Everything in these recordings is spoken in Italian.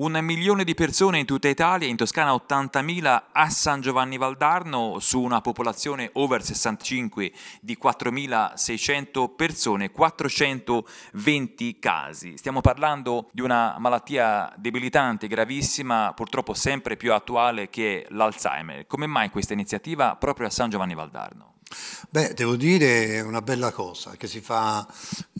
Un milione di persone in tutta Italia, in Toscana 80.000 a San Giovanni Valdarno su una popolazione over 65 di 4.600 persone, 420 casi. Stiamo parlando di una malattia debilitante, gravissima, purtroppo sempre più attuale che è l'Alzheimer. Come mai questa iniziativa proprio a San Giovanni Valdarno? Beh, devo dire è una bella cosa che si fa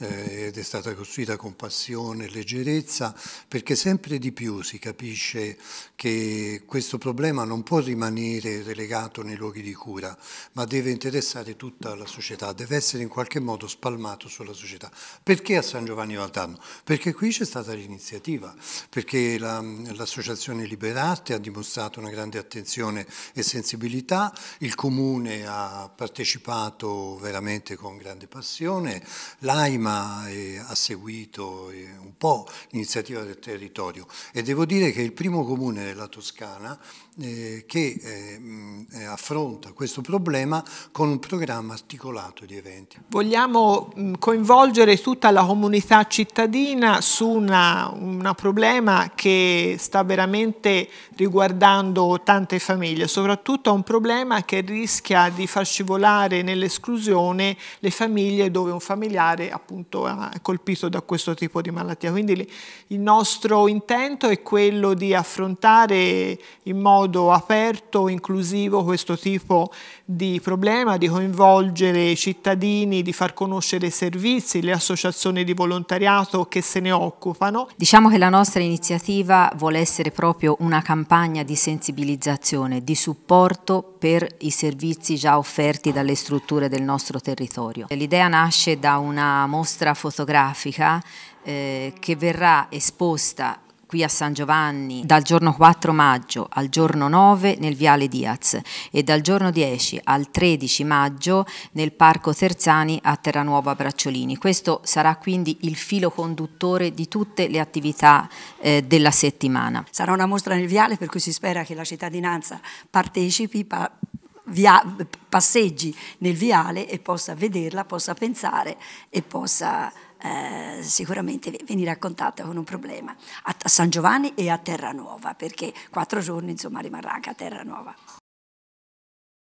eh, ed è stata costruita con passione e leggerezza, perché sempre di più si capisce che questo problema non può rimanere relegato nei luoghi di cura, ma deve interessare tutta la società, deve essere in qualche modo spalmato sulla società. Perché a San Giovanni Valdarno? Perché qui c'è stata l'iniziativa, perché l'Associazione Liberarte ha dimostrato una grande attenzione e sensibilità, il Comune ha partecipato veramente con grande passione, l'AIMA prima eh, ha seguito un po' l'iniziativa del territorio e devo dire che è il primo comune della Toscana eh, che eh, affronta questo problema con un programma articolato di eventi. Vogliamo coinvolgere tutta la comunità cittadina su un problema che sta veramente riguardando tante famiglie, soprattutto un problema che rischia di far scivolare nell'esclusione le famiglie dove un familiare appunto appunto colpito da questo tipo di malattia. Quindi il nostro intento è quello di affrontare in modo aperto, inclusivo questo tipo di problema, di coinvolgere i cittadini, di far conoscere i servizi, le associazioni di volontariato che se ne occupano. Diciamo che la nostra iniziativa vuole essere proprio una campagna di sensibilizzazione, di supporto per i servizi già offerti dalle strutture del nostro territorio. L'idea nasce da una mostra mostra fotografica eh, che verrà esposta qui a San Giovanni dal giorno 4 maggio al giorno 9 nel Viale Diaz e dal giorno 10 al 13 maggio nel Parco Terzani a Terranuova Bracciolini. Questo sarà quindi il filo conduttore di tutte le attività eh, della settimana. Sarà una mostra nel Viale per cui si spera che la cittadinanza partecipi, pa via, passeggi nel viale e possa vederla, possa pensare e possa eh, sicuramente venire a contatto con un problema a, San Giovanni e a Terranuova, perché quattro giorni insomma rimarrà anche a Terranuova.